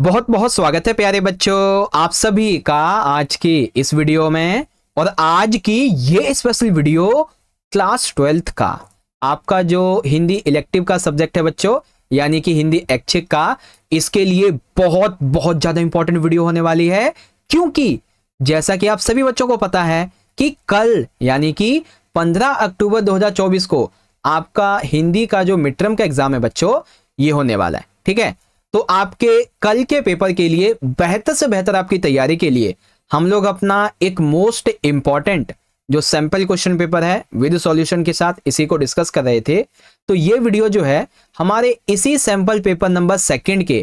बहुत बहुत स्वागत है प्यारे बच्चों आप सभी का आज की इस वीडियो में और आज की ये स्पेशल वीडियो क्लास ट्वेल्थ का आपका जो हिंदी इलेक्टिव का सब्जेक्ट है बच्चों यानी कि हिंदी एक्चिक का इसके लिए बहुत बहुत ज़्यादा इंपॉर्टेंट वीडियो होने वाली है क्योंकि जैसा कि आप सभी बच्चों को पता है कि कल यानी कि 15 अक्टूबर 2024 को आपका हिंदी का जो मिड टर्म का एग्जाम है बच्चों ये होने वाला है ठीक है तो आपके कल के पेपर के लिए बेहतर से बेहतर आपकी तैयारी के लिए हम लोग अपना एक मोस्ट इंपॉर्टेंट जो सैंपल क्वेश्चन पेपर है विद सॉल्यूशन के साथ इसी को डिस्कस कर रहे थे तो ये वीडियो जो है हमारे इसी सैंपल पेपर नंबर सेकंड के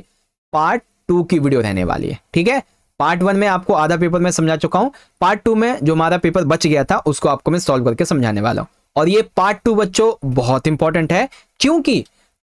पार्ट टू की वीडियो रहने वाली है ठीक है पार्ट वन में आपको आधा पेपर में समझा चुका हूं पार्ट टू में जो हमारा पेपर बच गया था उसको आपको मैं सॉल्व करके समझाने वाला हूं और ये पार्ट टू बच्चों बहुत इंपॉर्टेंट है क्योंकि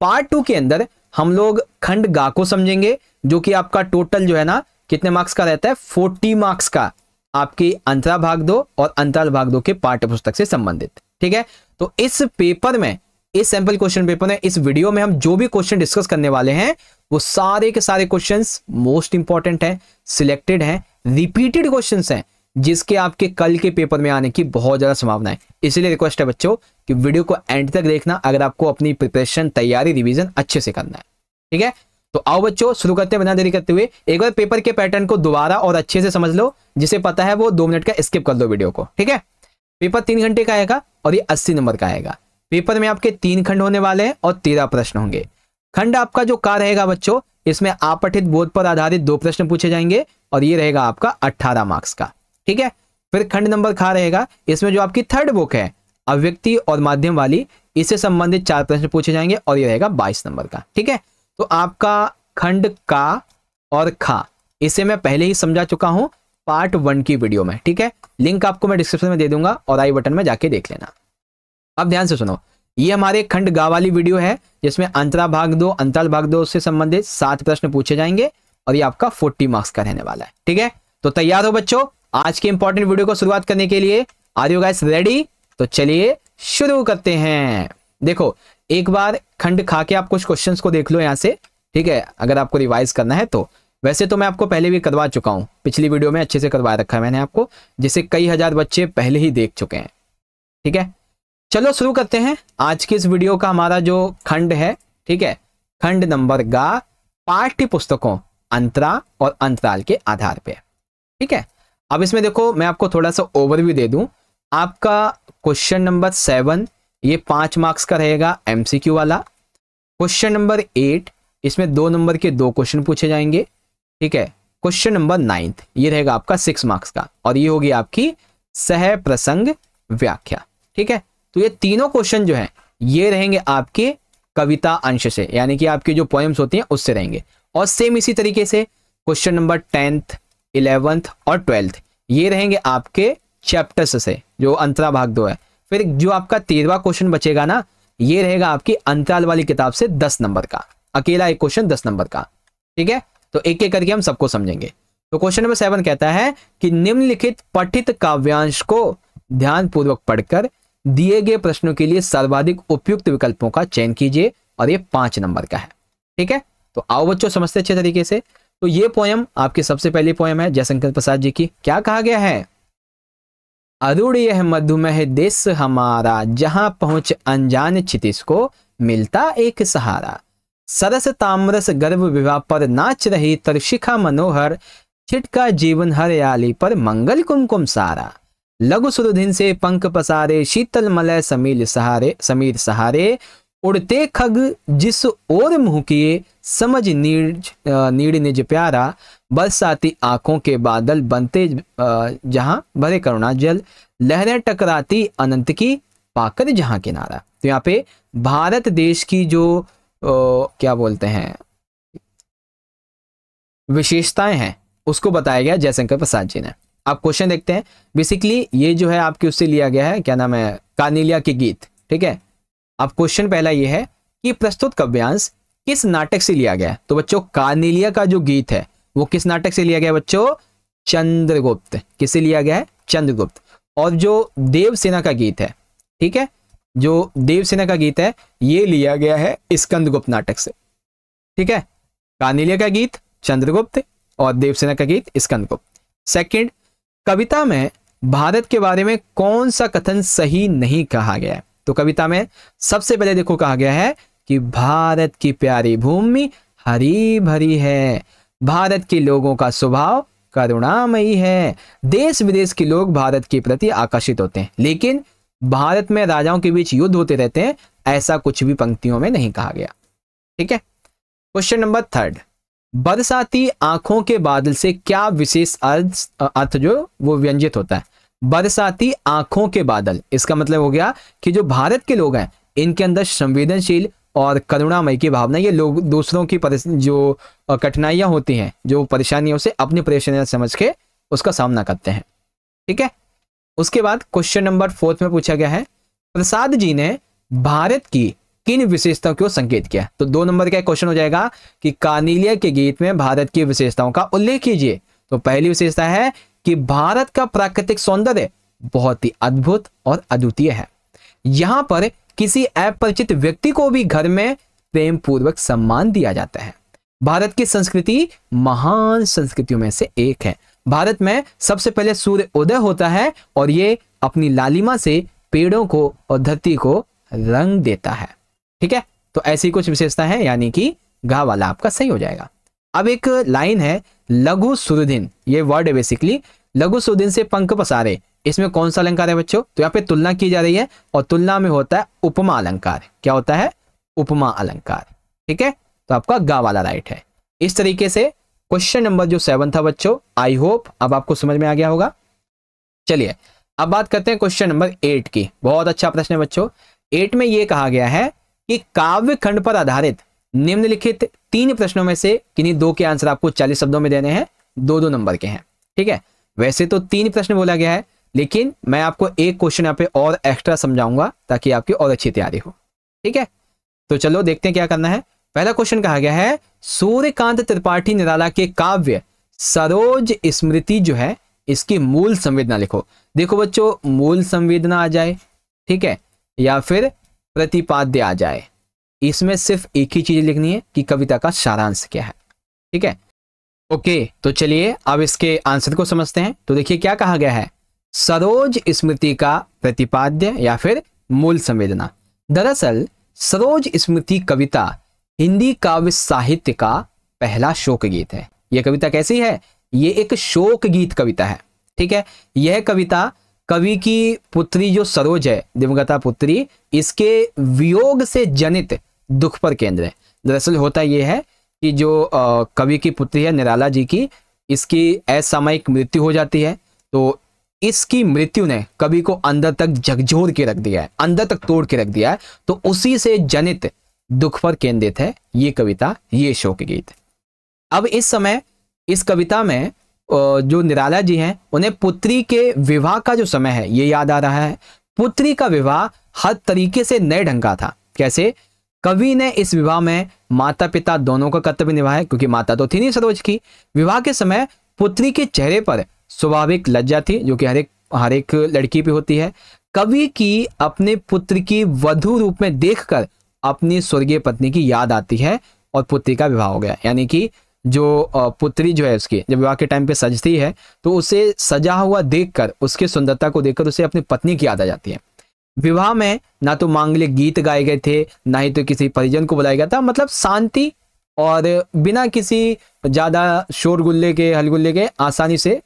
पार्ट टू के अंदर हम लोग खंड गा को समझेंगे जो कि आपका टोटल जो है ना कितने मार्क्स का रहता है फोर्टी मार्क्स का आपकी अंतरा भाग दो और अंतराल भाग दो के पाठ्य पुस्तक से संबंधित ठीक है तो इस पेपर में इस सैंपल क्वेश्चन पेपर में इस वीडियो में हम जो भी क्वेश्चन डिस्कस करने वाले हैं वो सारे के सारे क्वेश्चंस मोस्ट इंपॉर्टेंट हैं सिलेक्टेड हैं रिपीटेड क्वेश्चंस हैं जिसके आपके कल के पेपर में आने की बहुत ज़्यादा संभावना है इसलिए रिक्वेस्ट है बच्चों कि वीडियो को एंड तक देखना अगर आपको अपनी प्रिपरेशन तैयारी रिविजन अच्छे से करना है ठीक है तो आओ बच्चों शुरू करते हैं बिना देरी करते हुए एक बार पेपर के पैटर्न को दोबारा और अच्छे से समझ लो जिसे पता है वो दो मिनट का स्किप कर दो वीडियो को ठीक है पेपर तीन घंटे का आएगा और ये अस्सी नंबर का आएगा पेपर में आपके तीन खंड होने वाले हैं और तेरह प्रश्न होंगे खंड आपका जो का रहेगा बच्चों इसमें आपठित बोध पर आधारित दो प्रश्न पूछे जाएंगे और ये रहेगा आपका अट्ठारह मार्क्स का ठीक है फिर खंड नंबर खा रहेगा इसमें जो आपकी थर्ड बुक है अव्यक्ति और माध्यम वाली इससे संबंधित चार प्रश्न पूछे जाएंगे और ये रहेगा बाईस नंबर का ठीक है तो आपका खंड का और खा इसे मैं पहले ही समझा चुका हूं पार्ट वन की वीडियो में ठीक है लिंक आपको मैं डिस्क्रिप्शन में दे दूंगा और आई बटन में जाके देख लेना अब ध्यान से सुनो ये हमारे खंड गा वाली वीडियो है जिसमें अंतरा भाग दो अंतराल भाग दो से संबंधित सात प्रश्न पूछे जाएंगे और ये आपका फोर्टी मार्क्स का रहने वाला है ठीक है तो तैयार हो बच्चों आज के इंपॉर्टेंट वीडियो को शुरुआत करने के लिए आर यू गाइस रेडी तो चलिए शुरू करते हैं देखो एक बार खंड खा के आप कुछ क्वेश्चन को देख लो यहाँ से ठीक है अगर आपको रिवाइज करना है तो वैसे तो मैं आपको पहले भी करवा चुका हूँ पिछली वीडियो में अच्छे से करवा रखा है मैंने आपको जिसे कई हजार बच्चे पहले ही देख चुके हैं ठीक है चलो शुरू करते हैं आज के इस वीडियो का हमारा जो खंड है ठीक है खंड नंबर गा पाठ्य पुस्तकों अंतरा और अंतराल के आधार पर ठीक है अब इसमें देखो मैं आपको थोड़ा सा ओवरव्यू दे दूं आपका क्वेश्चन नंबर सेवन ये पाँच मार्क्स का रहेगा एमसीक्यू वाला क्वेश्चन नंबर एट इसमें दो नंबर के दो क्वेश्चन पूछे जाएंगे ठीक है क्वेश्चन नंबर नाइन्थ ये रहेगा आपका सिक्स मार्क्स का और ये होगी आपकी सह प्रसंग व्याख्या ठीक है तो ये तीनों क्वेश्चन जो है ये रहेंगे आपके कविता अंश से यानी कि आपके जो पोएम्स होती हैं उससे रहेंगे और सेम इसी तरीके से क्वेश्चन नंबर टेंथ इलेवंथ और ट्वेल्थ ये रहेंगे आपके चैप्टर्स से जो अंतरा भाग दो है फिर जो आपका तेरवा क्वेश्चन बचेगा ना ये रहेगा आपकी अंतराल वाली किताब से दस नंबर का अकेला एक क्वेश्चन दस नंबर का ठीक है तो एक एक करके हम सबको समझेंगे तो क्वेश्चन नंबर सेवन कहता है कि निम्नलिखित पठित काव्यांश को ध्यानपूर्वक पढ़कर दिए गए प्रश्नों के लिए सर्वाधिक उपयुक्त विकल्पों का चयन कीजिए और ये पांच नंबर का है ठीक है तो आओ बच्चों समझते अच्छे तरीके से तो ये पोयम आपकी सबसे पहली पोयम है जयशंकर प्रसाद जी की क्या कहा गया है अरूढ़ यह मधुमेह देश हमारा जहां पहुंच अनजान क्षितिश को मिलता एक सहारा सरस ताम्रस गर्भ विवाह पर नाच रही तरशिखा मनोहर छिटका जीवन हरियाली पर मंगल कुमकुम सारा लघु सुरुधिन से पंख पसारे शीतल मलय समीर सहारे समीर सहारे उड़ते खग जिस ओर मुँह किए समझ नीड नीड निज प्यारा बरसाती आंखों के बादल बनते जहां भरे करुणा जल लहरें टकराती अनंत की पाकर जहां किनारा तो यहाँ पे भारत देश की जो ओ, क्या बोलते हैं विशेषताएं हैं उसको बताया गया जयशंकर प्रसाद जी ने आप क्वेश्चन देखते हैं बेसिकली ये जो है आपके उससे लिया गया है क्या नाम है कानीलिया के गीत ठीक है अब क्वेश्चन पहला ये है कि प्रस्तुत काव्यांश किस नाटक से लिया गया है तो बच्चों कार्निलिया का जो गीत है वो किस नाटक से लिया गया बच्चों चंद्रगुप्त किसे लिया गया है चंद्रगुप्त और जो देवसेना का गीत है ठीक है जो देवसेना का गीत है ये लिया गया है स्कंदगुप्त नाटक से ठीक है कानिलिया का गीत चंद्रगुप्त और देवसेना का गीत स्कंदगुप्त सेकंड कविता में भारत के बारे में कौन सा कथन सही नहीं कहा गया है तो कविता में सबसे पहले देखो कहा गया है कि भारत की प्यारी भूमि हरी भरी है भारत के लोगों का स्वभाव करुणामयी है देश विदेश के लोग भारत के प्रति आकर्षित होते हैं लेकिन भारत में राजाओं के बीच युद्ध होते रहते हैं ऐसा कुछ भी पंक्तियों में नहीं कहा गया ठीक है क्वेश्चन नंबर थर्ड बरसाती आंखों के बादल से क्या विशेष अर्थ अर्थ जो वो व्यंजित होता है बरसाती आंखों के बादल इसका मतलब हो गया कि जो भारत के लोग हैं इनके अंदर संवेदनशील और करुणामय की भावना ये लोग दूसरों की जो कठिनाइयां होती हैं जो परेशानियों से अपनी परेशानियां समझ के उसका सामना करते हैं ठीक है उसके बाद क्वेश्चन नंबर फोर्थ में पूछा गया है प्रसाद जी ने भारत की किन विशेषताओं को संकेत किया तो दो नंबर का क्वेश्चन हो जाएगा कि कानीलिया के गीत में भारत की विशेषताओं का उल्लेख कीजिए तो पहली विशेषता है कि भारत का प्राकृतिक सौंदर्य बहुत ही अद्भुत और अद्वितीय है यहाँ पर किसी अपरिचित व्यक्ति को भी घर में प्रेम पूर्वक सम्मान दिया जाता है भारत की संस्कृति महान संस्कृतियों में से एक है भारत में सबसे पहले सूर्य उदय होता है और ये अपनी लालिमा से पेड़ों को और धरती को रंग देता है ठीक है तो ऐसी कुछ विशेषता है यानी कि घा वाला आपका सही हो जाएगा अब एक लाइन है लघु सूर्यदिन ये वर्ड है बेसिकली लघु सुदिन से पंख पसारे इसमें कौन सा अलंकार है बच्चों तो यहाँ पे तुलना की जा रही है और तुलना में होता है उपमा अलंकार क्या होता है उपमा अलंकार ठीक है तो आपका गा वाला राइट है इस तरीके से क्वेश्चन नंबर जो सेवन था बच्चों आई होप अब आपको समझ में आ गया होगा चलिए अब बात करते हैं क्वेश्चन नंबर एट की बहुत अच्छा प्रश्न है बच्चों एट में यह कहा गया है कि काव्य खंड पर आधारित निम्नलिखित तीन प्रश्नों में से किन्हीं दो के आंसर आपको चालीस शब्दों में देने हैं दो दो नंबर के हैं ठीक है वैसे तो तीन प्रश्न बोला गया है लेकिन मैं आपको एक क्वेश्चन यहाँ पे और एक्स्ट्रा समझाऊंगा ताकि आपकी और अच्छी तैयारी हो ठीक है तो चलो देखते हैं क्या करना है पहला क्वेश्चन कहा गया है सूर्यकांत त्रिपाठी निराला के काव्य सरोज स्मृति जो है इसकी मूल संवेदना लिखो देखो बच्चों मूल संवेदना आ जाए ठीक है या फिर प्रतिपाद्य आ जाए इसमें सिर्फ एक ही चीज लिखनी है कि कविता का सारांश क्या है ठीक है ओके तो चलिए अब इसके आंसर को समझते हैं तो देखिए क्या कहा गया है सरोज स्मृति का प्रतिपाद्य या फिर मूल संवेदना दरअसल सरोज स्मृति कविता हिंदी काव्य साहित्य का पहला शोक गीत है यह कविता कैसी है ये एक शोक गीत कविता है ठीक है यह कविता कवि की पुत्री जो सरोज है दिवंगता पुत्री इसके वियोग से जनित दुख पर केंद्र है दरअसल होता यह है कि जो कवि की पुत्री है निराला जी की इसकी असामयिक मृत्यु हो जाती है तो इसकी मृत्यु ने कवि को अंदर तक झकझोर के रख दिया है अंदर तक तोड़ के रख दिया है तो उसी से जनित दुख पर केंद्रित है ये कविता ये शोक गीत अब इस समय इस कविता में जो निराला जी हैं उन्हें पुत्री के विवाह का जो समय है ये याद आ रहा है पुत्री का विवाह हर तरीके से नए ढंग का था कैसे कवि ने इस विवाह में माता पिता दोनों का कर्तव्य निभाया क्योंकि माता तो थी नहीं सरोज की विवाह के समय पुत्री के चेहरे पर स्वाभाविक लज्जा थी जो कि हर एक हर एक लड़की पे होती है कवि की अपने पुत्र की वधु रूप में देखकर अपनी स्वर्गीय पत्नी की याद आती है और पुत्री का विवाह हो गया यानी कि जो पुत्री जो है उसकी जब विवाह के टाइम पे सजती है तो उसे सजा हुआ देखकर उसकी सुंदरता को देखकर उसे अपनी पत्नी की याद आ जाती है विवाह में ना तो मांगलिक गीत गाए गए थे ना ही तो किसी परिजन को बुलाया गया था मतलब शांति और बिना किसी ज़्यादा शोरगुल्ले के हलगुल्ले के आसानी से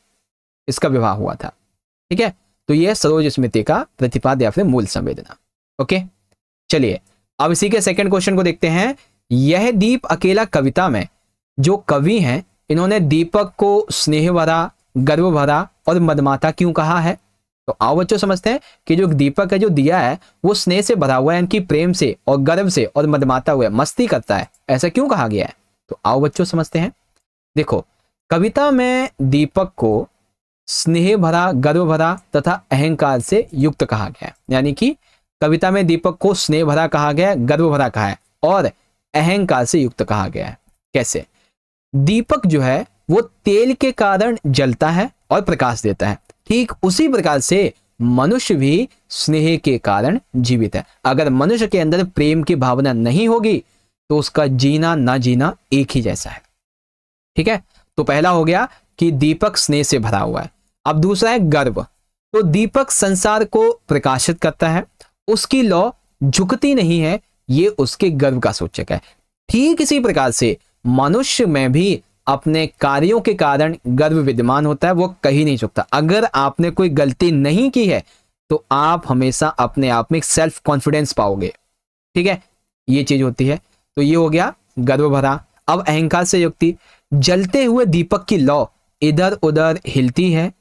इसका विवाह हुआ था ठीक है तो यह सरोज स्मृति का प्रतिपाद या फिर मूल संवेदना ओके चलिए अब इसी के सेकंड क्वेश्चन को देखते हैं यह दीप अकेला कविता में जो कवि हैं इन्होंने दीपक को स्नेह भरा गर्व भरा और मदमाता क्यों कहा है तो आओ बच्चों समझते हैं कि जो दीपक है जो दिया है वो स्नेह से भरा हुआ है इनकी प्रेम से और गर्व से और मदमाता हुआ है मस्ती करता है ऐसा क्यों कहा गया है तो आओ बच्चों समझते हैं देखो कविता में दीपक को स्नेह भरा गर्व भरा तथा अहंकार से युक्त कहा गया है यानी कि कविता में दीपक को स्नेह भरा कहा गया है गर्व भरा कहा है और अहंकार से युक्त कहा गया है कैसे दीपक जो है वो तेल के कारण जलता है और प्रकाश देता है ठीक उसी प्रकार से मनुष्य भी स्नेह के कारण जीवित है अगर मनुष्य के अंदर प्रेम की भावना नहीं होगी तो उसका जीना ना जीना एक ही जैसा है ठीक है तो पहला हो गया कि दीपक स्नेह से भरा हुआ है अब दूसरा है गर्व तो दीपक संसार को प्रकाशित करता है उसकी लौ झुकती नहीं है ये उसके गर्व का सूचक है ठीक इसी प्रकार से मनुष्य में भी अपने कार्यों के कारण गर्व विद्यमान होता है वो कहीं नहीं चुकता अगर आपने कोई गलती नहीं की है तो आप हमेशा अपने आप में सेल्फ कॉन्फिडेंस पाओगे ठीक है ये चीज होती है तो ये हो गया गर्व भरा अब अहंकार से युक्ति जलते हुए दीपक की लौ इधर उधर हिलती है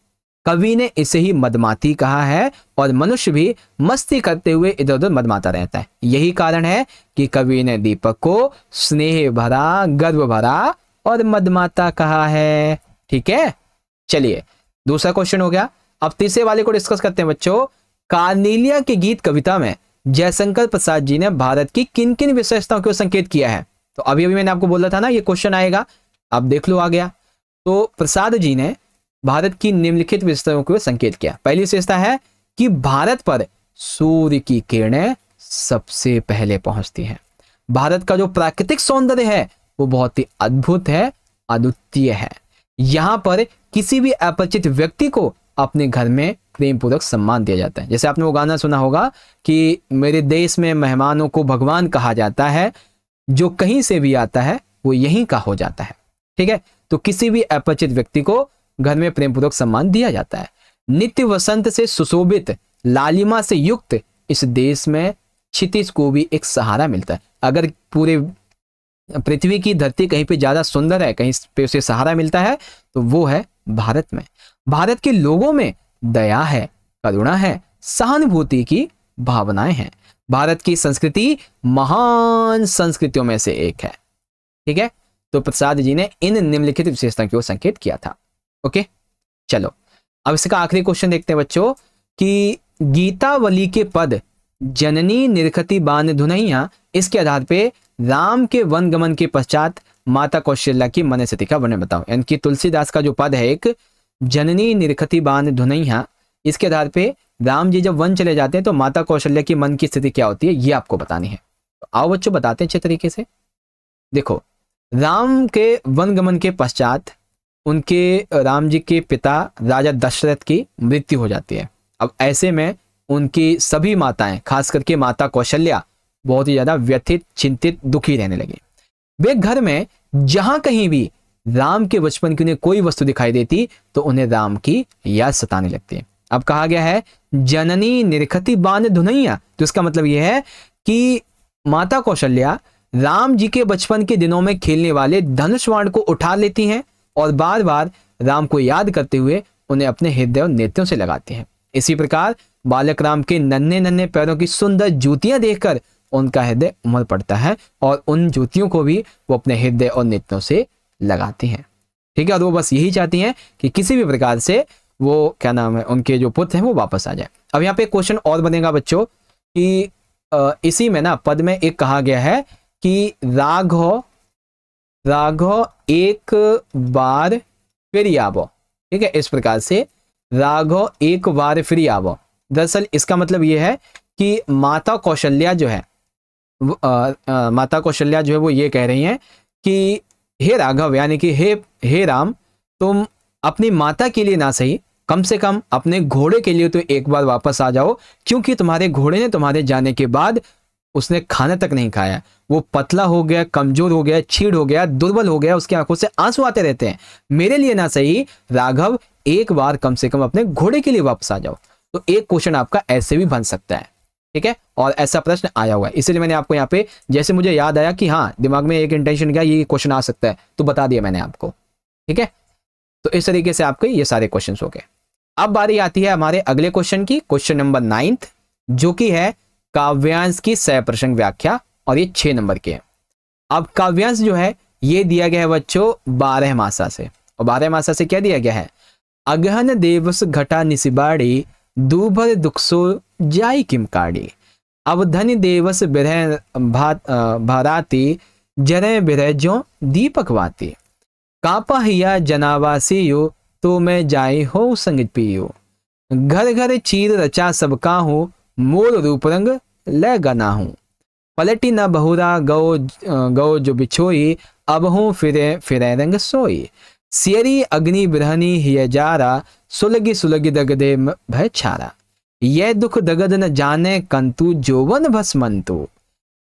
कवि ने इसे ही मदमाती कहा है और मनुष्य भी मस्ती करते हुए इधर उधर मदमाता रहता है यही कारण है कि कवि ने दीपक को स्नेह भरा गर्व भरा और मदमाता कहा है ठीक है चलिए दूसरा क्वेश्चन हो गया अब तीसरे वाले को डिस्कस करते हैं बच्चों कार्निलिया के गीत कविता में जयशंकर प्रसाद जी ने भारत की किन किन विशेषताओं को संकेत किया है तो अभी अभी मैंने आपको बोला था ना ये क्वेश्चन आएगा आप देख लो आ गया तो प्रसाद जी ने भारत की निम्नलिखित विशेषताओं को संकेत किया पहली विशेषता है कि भारत पर सूर्य की किरणें सबसे पहले पहुंचती हैं भारत का जो प्राकृतिक सौंदर्य है वो बहुत ही अद्भुत है अद्वितीय है यहाँ पर किसी भी अपरिचित व्यक्ति को अपने घर में प्रेम पूर्वक सम्मान दिया जाता है जैसे आपने वो गाना सुना होगा कि मेरे देश में मेहमानों को भगवान कहा जाता है जो कहीं से भी आता है वो यहीं का हो जाता है ठीक है तो किसी भी अपरिचित व्यक्ति को घर में प्रेम पूर्वक सम्मान दिया जाता है नित्य वसंत से सुशोभित लालिमा से युक्त इस देश में क्षितिज को भी एक सहारा मिलता है अगर पूरे पृथ्वी की धरती कहीं पे ज़्यादा सुंदर है कहीं पे उसे सहारा मिलता है तो वो है भारत में भारत के लोगों में दया है करुणा है सहानुभूति की भावनाएं हैं भारत की संस्कृति महान संस्कृतियों में से एक है ठीक है तो प्रसाद जी ने इन निम्नलिखित विशेषता को संकेत किया था ओके चलो अब इसका आखिरी क्वेश्चन देखते हैं बच्चों कि गीतावली के पद जननी निरखति बान धुनैया इसके आधार पे राम के वनगमन के पश्चात माता कौशल्या की मन स्थिति का वर्णन बताओ यानी कि तुलसीदास का जो पद है एक जननी निरखति बान धुनैया इसके आधार पे राम जी जब वन चले जाते हैं तो माता कौशल्या की मन की स्थिति क्या होती है ये आपको बतानी है तो आओ बच्चों बताते हैं अच्छे तरीके से देखो राम के वनगमन के पश्चात उनके राम जी के पिता राजा दशरथ की मृत्यु हो जाती है अब ऐसे में उनकी सभी माताएं खास करके माता कौशल्या बहुत ही ज्यादा व्यथित चिंतित दुखी रहने लगे वे घर में जहां कहीं भी राम के बचपन की उन्हें कोई वस्तु दिखाई देती तो उन्हें राम की याद सताने लगती अब कहा गया है जननी निरखती बांध धुनैया तो इसका मतलब यह है कि माता कौशल्या राम जी के बचपन के दिनों में खेलने वाले धनुषवाण को उठा लेती हैं और बार बार राम को याद करते हुए उन्हें अपने हृदय और नेत्रों से लगाती हैं इसी प्रकार बालक राम के नन्हे नन्हे पैरों की सुंदर जूतियां देखकर उनका हृदय उमड़ पड़ता है और उन ज्योतियों को भी वो अपने हृदय और नेत्रों से लगाती हैं ठीक है और वो बस यही चाहती हैं कि किसी भी प्रकार से वो क्या नाम है उनके जो पुत्र हैं वो वापस आ जाए अब यहाँ पे क्वेश्चन और बनेगा बच्चों कि इसी में ना पद में एक कहा गया है कि राघव राघव एक बार फिर आवो ठीक है इस प्रकार से राघव एक बार फिर आवो दरअसल इसका मतलब यह है कि माता कौशल्या जो है आ, आ, माता कौशल्या जो है वो ये कह रही हैं कि हे राघव यानी कि हे हे राम तुम अपनी माता के लिए ना सही कम से कम अपने घोड़े के लिए तो एक बार वापस आ जाओ क्योंकि तुम्हारे घोड़े ने तुम्हारे जाने के बाद उसने खाना तक नहीं खाया वो पतला हो गया कमजोर हो गया छीड़ हो गया दुर्बल हो गया उसकी आंखों से आंसू आते रहते हैं मेरे लिए ना सही राघव एक बार कम से कम अपने घोड़े के लिए वापस आ जाओ तो एक क्वेश्चन आपका ऐसे भी बन सकता है ठीक है और ऐसा प्रश्न आया हुआ है इसलिए मैंने आपको यहाँ पे जैसे मुझे याद आया कि हाँ दिमाग में एक इंटेंशन क्या ये क्वेश्चन आ सकता है तो बता दिया मैंने आपको ठीक है तो इस तरीके से आपके ये सारे क्वेश्चन हो गए अब बारी आती है हमारे अगले क्वेश्चन की क्वेश्चन नंबर नाइन्थ जो कि है काव्यांश की सहप्रसंग व्याख्या और ये छह नंबर के हैं अब काव्यांश जो है ये दिया गया है बच्चों बारह मासा से और बारह मासा से क्या दिया गया है अगहन देवस घटा निशिबाड़ी दूभर दुखसो जाय किम काड़ी अब धन देवस बिरह भा, भाराती जरे बिरह जो दीपक वाती कापा हिया जनावासी यो तो मैं जाय हो संग पियो घर घर चीर रचा सबका हूँ मोर रूप रंग ले गना हूँ पलटी न बहुरा गौ गौ जो बिछोई अब हूँ फिरे फिरे रंग सोई सियरी अग्नि बृहनी हिय जारा सुलगी सुलगी दगदे भय छारा ये दुख दगद न जाने कंतु जोवन भस्मंतु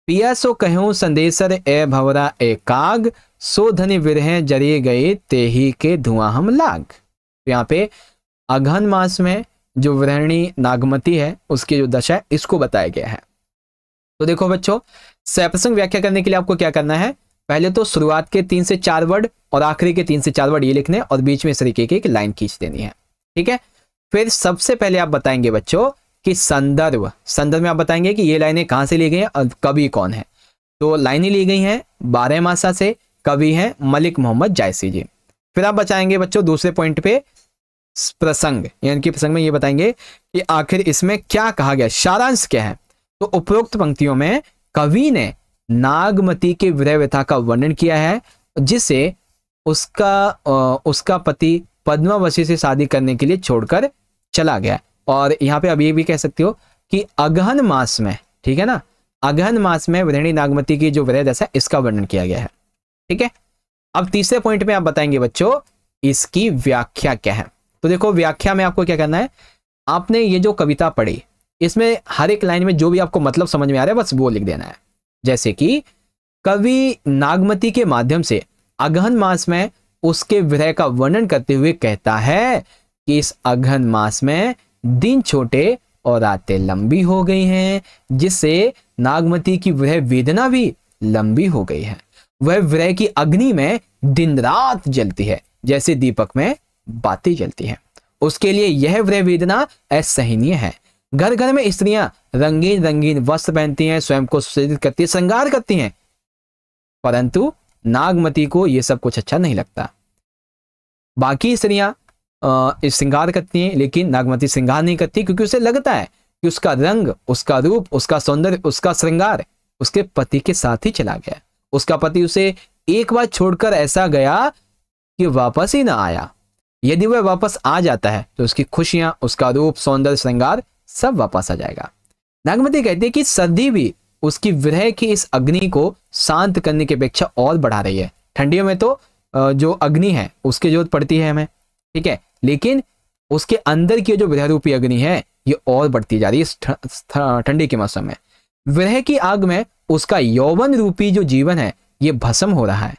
पियासो कहो संदेशर ए भवरा काग सो धनी विरह जरिए गए ही के धुआं हम लाग तो यहाँ पे अघन मास में जो वृहणी नागमती है उसकी जो दशा है इसको बताया गया है तो देखो बच्चों सैपसंग व्याख्या करने के लिए आपको क्या करना है पहले तो शुरुआत के तीन से चार वर्ड और आखिरी के तीन से चार वर्ड ये लिखने और बीच में इस तरीके की एक लाइन खींच देनी है ठीक है फिर सबसे पहले आप बताएंगे बच्चों कि संदर्भ संदर्भ में आप बताएंगे कि ये लाइनें कहाँ से ली गई हैं और कवि कौन है तो लाइनें ली गई हैं बारह मासा से कवि हैं मलिक मोहम्मद जायसी जी फिर आप बताएंगे बच्चों दूसरे पॉइंट पे प्रसंग यानी कि प्रसंग में ये बताएंगे कि आखिर इसमें क्या कहा गया सारांश क्या है तो उपरोक्त पंक्तियों में कवि ने नागमती के विरह व्यथा का वर्णन किया है जिसे उसका उसका पति पद्मावशी से शादी करने के लिए छोड़कर चला गया और यहाँ पे अब ये भी कह सकते हो कि अगहन मास में ठीक है ना अगहन मास में वृणी नागमती की जो वृद्ध दशा इसका वर्णन किया गया है ठीक है अब तीसरे पॉइंट में आप बताएंगे बच्चों इसकी व्याख्या क्या है तो देखो व्याख्या में आपको क्या करना है आपने ये जो कविता पढ़ी इसमें हर एक लाइन में जो भी आपको मतलब समझ में आ रहा है बस वो लिख देना है जैसे कि कवि नागमती के माध्यम से अगहन मास में उसके विरह का वर्णन करते हुए कहता है कि इस अघन मास में दिन छोटे और रातें लंबी हो गई हैं जिससे नागमती की वह वेदना भी लंबी हो गई है वह व्रह की अग्नि में दिन रात जलती है जैसे दीपक में बाती जलती है उसके लिए यह व्रह वेदना असहनीय है घर घर में स्त्रियां रंगीन रंगीन वस्त्र पहनती हैं स्वयं को सुसज्जित करती है श्रृंगार करती हैं परंतु नागमती को यह सब कुछ अच्छा नहीं लगता बाकी स्त्रियां श्रृंगार करती हैं लेकिन नागमती श्रृंगार नहीं करती क्योंकि उसे लगता है कि उसका रंग उसका रूप उसका सौंदर्य उसका श्रृंगार उसके पति के साथ ही चला गया उसका पति उसे एक बार छोड़कर ऐसा गया कि वापस ही ना आया यदि वह वापस आ जाता है तो उसकी खुशियां उसका रूप सौंदर्य श्रृंगार सब वापस आ जाएगा नागमती कहती है कि सर्दी भी उसकी विरह की इस अग्नि को शांत करने की अपेक्षा और बढ़ा रही है ठंडियों में तो जो अग्नि है उसकी जरूरत पड़ती है हमें ठीक है लेकिन उसके अंदर की जो विरह रूपी अग्नि है ये और बढ़ती जा रही है ठंडी के मौसम में विरह की आग में उसका यौवन रूपी जो जीवन है ये भस्म हो रहा है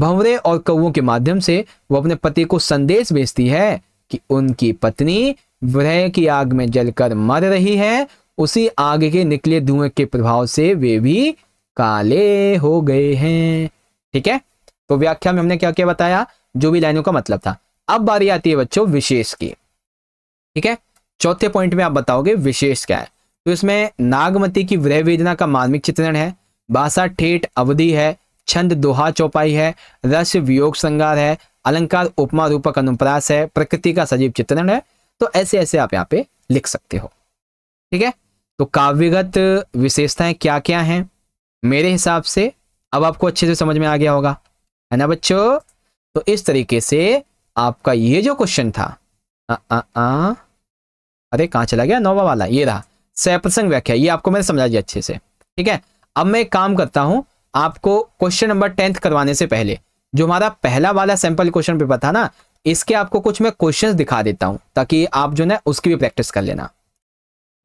भंवरे और कौओं के माध्यम से वो अपने पति को संदेश भेजती है कि उनकी पत्नी विरह की आग में जलकर मर रही है उसी आग के निकले धुएं के प्रभाव से वे भी काले हो गए हैं ठीक है तो व्याख्या में हमने क्या क्या बताया जो भी लाइनों का मतलब था अब बारी आती है बच्चों विशेष की ठीक है चौथे पॉइंट में आप बताओगे विशेष क्या है तो इसमें नागमती की व्रह वेदना का मार्मिक चित्रण है भाषा ठेठ अवधि है छंद दोहा चौपाई है रस वियोग संगार है अलंकार उपमा रूपक अनुप्रास है प्रकृति का सजीव चित्रण है तो ऐसे ऐसे आप यहाँ पे लिख सकते हो ठीक है तो काव्यगत विशेषताएं क्या क्या हैं मेरे हिसाब से अब आपको अच्छे से समझ में आ गया होगा है ना बच्चों तो इस तरीके से आपका ये जो क्वेश्चन था आ, आ, आ, अरे कहाँ चला गया नोवा वाला ये रहा सैप्रसंग व्याख्या ये आपको मैंने समझा दिया अच्छे से ठीक है अब मैं एक काम करता हूँ आपको क्वेश्चन नंबर टेंथ करवाने से पहले जो हमारा पहला वाला सैंपल क्वेश्चन पेपर था ना इसके आपको कुछ मैं क्वेश्चन दिखा देता हूँ ताकि आप जो ना उसकी भी प्रैक्टिस कर लेना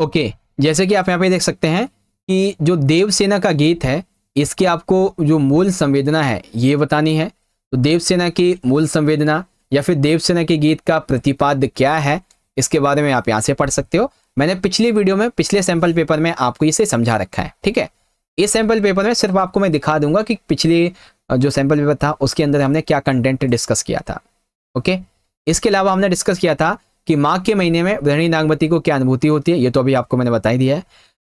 ओके जैसे कि आप यहाँ पे देख सकते हैं कि जो देवसेना का गीत है इसकी आपको जो मूल संवेदना है ये बतानी है तो देवसेना की मूल संवेदना या फिर देवसेना के गीत का प्रतिपाद्य क्या है इसके बारे में आप यहाँ से पढ़ सकते हो मैंने पिछली वीडियो में पिछले सैंपल पेपर में आपको इसे समझा रखा है ठीक है इस सैंपल पेपर में सिर्फ आपको मैं दिखा दूंगा कि पिछले जो सैंपल पेपर था उसके अंदर हमने क्या कंटेंट डिस्कस किया था ओके इसके अलावा हमने डिस्कस किया था कि माघ के महीने में वृणी नागमती को क्या अनुभूति होती है ये तो अभी आपको मैंने बता ही दिया है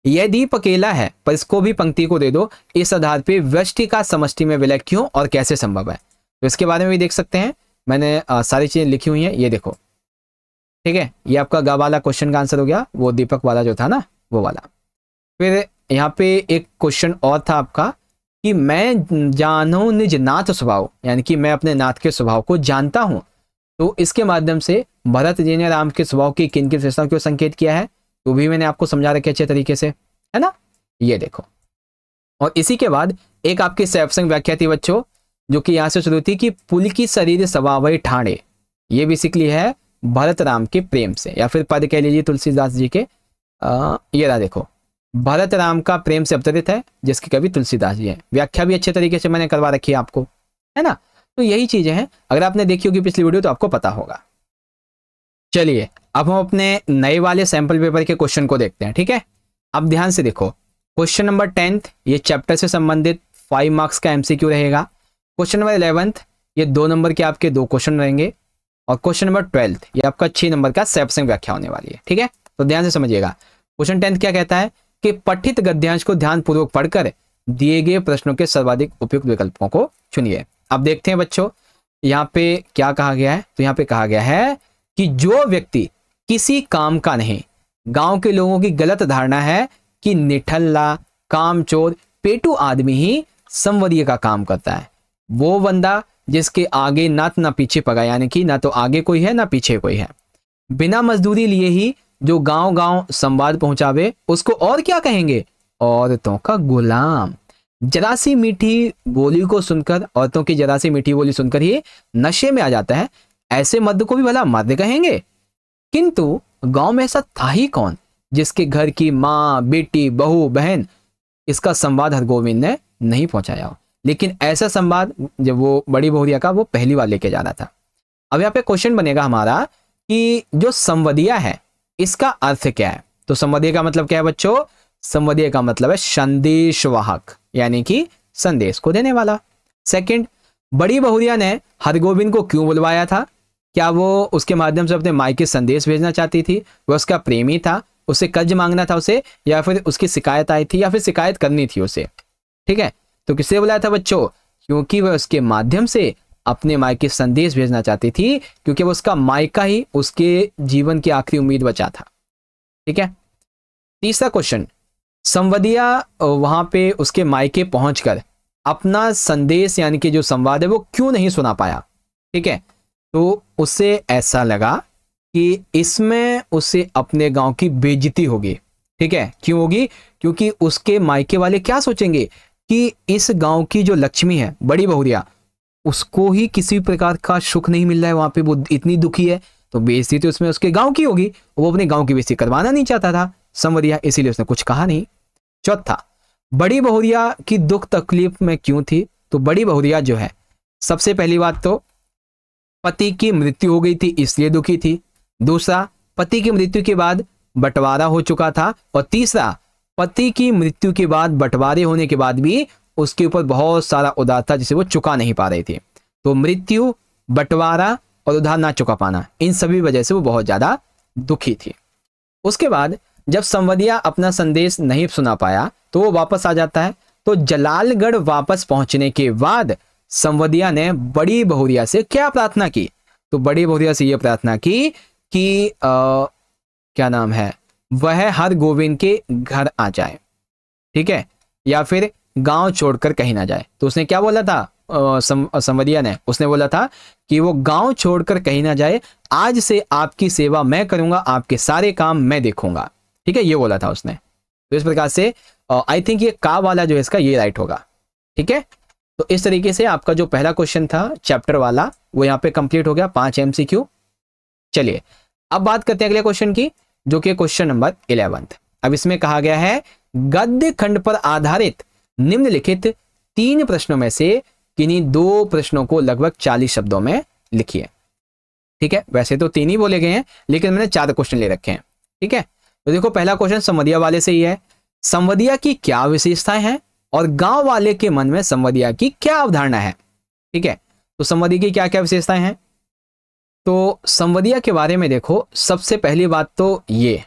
यह दीप अकेला है पर इसको भी पंक्ति को दे दो इस आधार पर वृष्टि का समष्टि में विलय क्यों और कैसे संभव है तो इसके बारे में भी देख सकते हैं मैंने सारी चीज़ें लिखी हुई हैं ये देखो ठीक है ये आपका गा वाला क्वेश्चन का आंसर हो गया वो दीपक वाला जो था ना वो वाला फिर यहाँ पे एक क्वेश्चन और था आपका कि मैं जानू निज नाथ स्वभाव यानी कि मैं अपने नाथ के स्वभाव को जानता हूँ तो इसके माध्यम से भरत जी ने राम के स्वभाव की किन किन विशेषताओं को संकेत किया है तो भी मैंने आपको समझा रखे अच्छे तरीके से है ना ये देखो और इसी के बाद एक आपकी सैफसंग व्याख्या थी बच्चों जो कि यहाँ से शुरू थी कि पुल की शरीर सवावई ठाणे ये बेसिकली है भरत राम के प्रेम से या फिर पद कह लीजिए तुलसीदास जी के अः ये रहा देखो भरत राम का प्रेम से अवतरित है जिसके कवि तुलसीदास जी है व्याख्या भी अच्छे तरीके से मैंने करवा रखी है आपको है ना तो यही चीजें हैं अगर आपने देखी होगी पिछली वीडियो तो आपको पता होगा चलिए अब हम अपने नए वाले सैंपल पेपर के क्वेश्चन को देखते हैं ठीक है अब ध्यान से देखो क्वेश्चन नंबर टेंथ ये चैप्टर से संबंधित फाइव मार्क्स का एमसीक्यू रहेगा क्वेश्चन नंबर इलेवंथ ये दो नंबर के आपके दो क्वेश्चन रहेंगे और क्वेश्चन नंबर ट्वेल्थ ये आपका छह नंबर का सैपसंग व्याख्या होने वाली है ठीक है तो ध्यान से समझिएगा क्वेश्चन टेंथ क्या कहता है कि पठित गद्यांश को ध्यानपूर्वक पढ़कर दिए गए प्रश्नों के सर्वाधिक उपयुक्त विकल्पों को चुनिए अब देखते हैं बच्चों यहाँ पे क्या कहा गया है तो यहाँ पे कहा गया है कि जो व्यक्ति किसी काम का नहीं गांव के लोगों की गलत धारणा है कि निठल्ला कामचोर पेटू आदमी ही संवरीय का काम करता है वो बंदा जिसके आगे ना तो ना पीछे पगा यानी कि ना तो आगे कोई है ना पीछे कोई है बिना मजदूरी लिए ही जो गांव गांव संवाद पहुंचावे उसको और क्या कहेंगे औरतों का गुलाम जरासी मीठी बोली को सुनकर औरतों की जरासी मीठी बोली सुनकर ही नशे में आ जाता है ऐसे मर्द को भी भला मर्द कहेंगे किंतु गांव में ऐसा था ही कौन जिसके घर की माँ बेटी बहू बहन इसका संवाद हरगोविंद ने नहीं पहुंचाया लेकिन ऐसा संवाद जब वो बड़ी बहुरिया का वो पहली बार लेके जा रहा था अब यहाँ पे क्वेश्चन बनेगा हमारा कि जो संवदिया है इसका अर्थ क्या है तो संवदिया का मतलब क्या है बच्चों संवदिया का मतलब है संदेशवाहक यानी कि संदेश को देने वाला सेकंड बड़ी बहुरिया ने हरगोविंद को क्यों बुलवाया था क्या वो उसके माध्यम से अपने के संदेश भेजना चाहती थी वह उसका प्रेमी था उसे कर्ज मांगना था उसे या फिर उसकी शिकायत आई थी या फिर शिकायत करनी थी उसे ठीक है तो किसे बुलाया था बच्चों क्योंकि वह उसके माध्यम से अपने मायके संदेश भेजना चाहती थी क्योंकि वह उसका मायका ही उसके जीवन की आखिरी उम्मीद बचा था ठीक है तीसरा क्वेश्चन संवदिया वहां पे उसके मायके पहुंचकर अपना संदेश यानी कि जो संवाद है वो क्यों नहीं सुना पाया ठीक है तो उसे ऐसा लगा कि इसमें उसे अपने गांव की बेजती होगी ठीक है क्यों होगी क्योंकि उसके मायके वाले क्या सोचेंगे कि इस गांव की जो लक्ष्मी है बड़ी बहुरिया उसको ही किसी प्रकार का सुख नहीं मिल रहा है वहां पे वो इतनी दुखी है तो बेजती तो उसमें उसके गांव की होगी वो अपने गांव की बेजती करवाना नहीं चाहता था समवरिया इसीलिए उसने कुछ कहा नहीं चौथा बड़ी बहुरिया की दुख तकलीफ में क्यों थी तो बड़ी बहुरिया जो है सबसे पहली बात तो पति की मृत्यु हो गई थी इसलिए दुखी थी दूसरा पति की मृत्यु के बाद बंटवारा हो चुका था और तीसरा पति की मृत्यु के बाद बंटवारे होने के बाद भी उसके ऊपर बहुत सारा उदार था जिसे वो चुका नहीं पा रही थी तो मृत्यु बंटवारा और उधार ना चुका पाना इन सभी वजह से वो बहुत ज़्यादा दुखी थी उसके बाद जब संवदिया अपना संदेश नहीं सुना पाया तो वो वापस आ जाता है तो जलालगढ़ वापस पहुंचने के बाद संवदिया ने बड़ी बहुरिया से क्या प्रार्थना की तो बड़ी बहुरिया से ये प्रार्थना की कि आ, क्या नाम है वह हर गोविंद के घर आ जाए ठीक है या फिर गांव छोड़कर कहीं ना जाए तो उसने क्या बोला था सम, ने उसने बोला था कि वो गांव छोड़कर कहीं ना जाए आज से आपकी सेवा मैं करूंगा आपके सारे काम मैं देखूंगा ठीक है ये बोला था उसने तो इस प्रकार से आई थिंक ये का वाला जो है इसका ये राइट होगा ठीक है तो इस तरीके से आपका जो पहला क्वेश्चन था चैप्टर वाला वो यहाँ पे कंप्लीट हो गया पांच एमसीक्यू चलिए अब बात करते हैं अगले क्वेश्चन की जो कि क्वेश्चन नंबर इलेवंथ अब इसमें कहा गया है गद्य खंड पर आधारित निम्नलिखित तीन प्रश्नों में से किन्हीं दो प्रश्नों को लगभग चालीस शब्दों में लिखिए ठीक है वैसे तो तीन ही बोले गए हैं लेकिन मैंने चार क्वेश्चन ले रखे हैं ठीक है तो देखो पहला क्वेश्चन संवदिया वाले से ही है संवदिया की क्या विशेषताएं हैं और गांव वाले के मन में संवदिया की क्या अवधारणा है ठीक है तो संवदिया की क्या क्या विशेषताएं हैं तो संवदिया के बारे में देखो सबसे पहली बात तो ये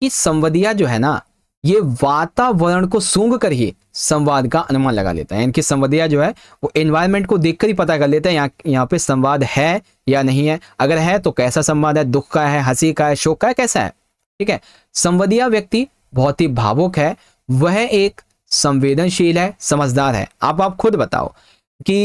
कि संवदिया जो है ना ये वातावरण को सूंघ कर ही संवाद का अनुमान लगा लेता है इनकी संवदिया जो है वो एनवायरमेंट को देखकर ही पता कर लेता है यहाँ यहाँ पे संवाद है या नहीं है अगर है तो कैसा संवाद है दुख का है हंसी का है शोक का है कैसा है ठीक है संवदिया व्यक्ति बहुत ही भावुक है वह एक संवेदनशील है समझदार है आप आप खुद बताओ कि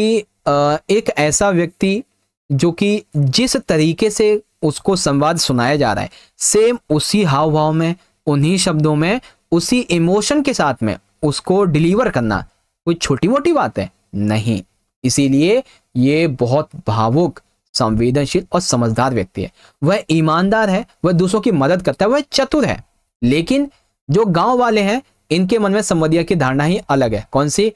एक ऐसा व्यक्ति जो कि जिस तरीके से उसको संवाद सुनाया जा रहा है सेम उसी हाव भाव में उन्हीं शब्दों में उसी इमोशन के साथ में उसको डिलीवर करना कोई छोटी मोटी बात है नहीं इसीलिए ये बहुत भावुक संवेदनशील और समझदार व्यक्ति है वह ईमानदार है वह दूसरों की मदद करता है वह चतुर है लेकिन जो गांव वाले हैं इनके मन में संवदिया की धारणा ही अलग है कौन सी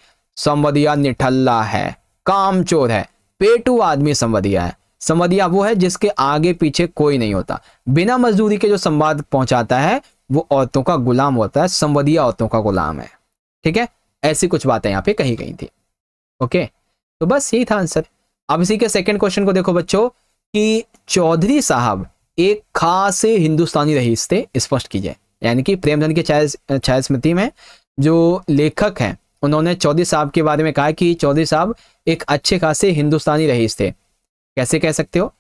संवदिया निठल्ला है कामचोर है पेटू आदमी संवदिया है संवदिया वो है जिसके आगे पीछे कोई नहीं होता बिना मजदूरी के जो संवाद पहुंचाता है वो औरतों का गुलाम होता है संवदिया औरतों का गुलाम है ठीक है ऐसी कुछ बातें यहाँ पे कही गई थी ओके तो बस यही था आंसर अब इसी के सेकेंड क्वेश्चन को देखो बच्चों कि चौधरी साहब एक खास हिंदुस्तानी रहीस थे स्पष्ट कीजिए यानी कि प्रेमचंद के छाय छाया स्मृति में जो लेखक हैं उन्होंने चौधरी साहब के बारे में कहा कि चौधरी साहब एक अच्छे खासे हिंदुस्तानी रईस थे कैसे कह सकते हो